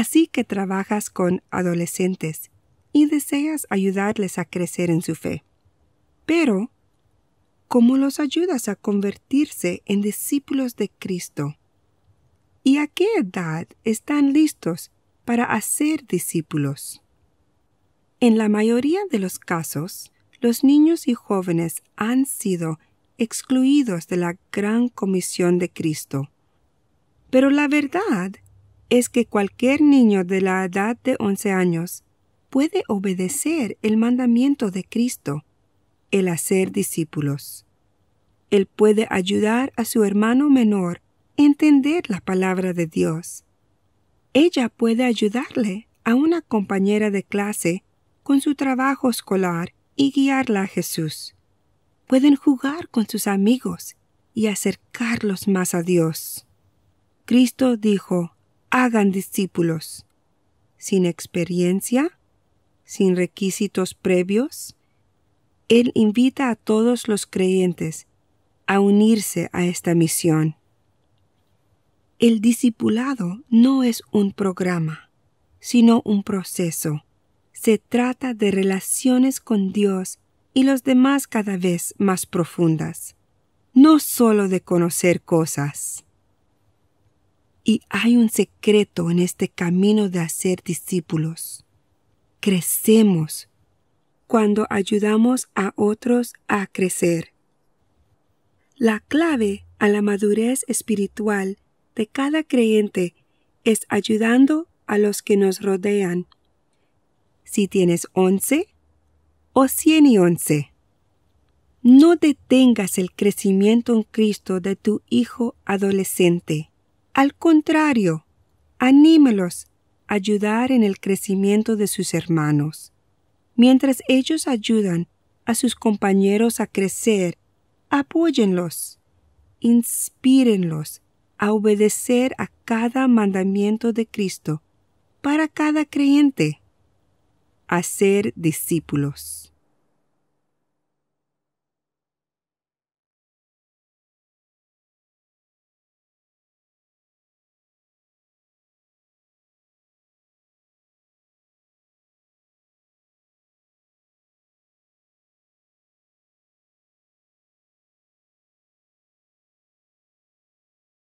Así que trabajas con adolescentes y deseas ayudarles a crecer en su fe. Pero, ¿cómo los ayudas a convertirse en discípulos de Cristo? ¿Y a qué edad están listos para hacer discípulos? En la mayoría de los casos, los niños y jóvenes han sido excluidos de la gran comisión de Cristo. Pero la verdad es que cualquier niño de la edad de 11 años puede obedecer el mandamiento de Cristo, el hacer discípulos. Él puede ayudar a su hermano menor a entender la palabra de Dios. Ella puede ayudarle a una compañera de clase con su trabajo escolar y guiarla a Jesús. Pueden jugar con sus amigos y acercarlos más a Dios. Cristo dijo, hagan discípulos, sin experiencia, sin requisitos previos. Él invita a todos los creyentes a unirse a esta misión. El discipulado no es un programa, sino un proceso. Se trata de relaciones con Dios y los demás cada vez más profundas, no solo de conocer cosas. Y hay un secreto en este camino de hacer discípulos. Crecemos cuando ayudamos a otros a crecer. La clave a la madurez espiritual de cada creyente es ayudando a los que nos rodean. Si tienes once o cien y once. No detengas el crecimiento en Cristo de tu hijo adolescente. Al contrario, anímelos a ayudar en el crecimiento de sus hermanos. Mientras ellos ayudan a sus compañeros a crecer, apóyenlos, inspírenlos a obedecer a cada mandamiento de Cristo para cada creyente, a ser discípulos.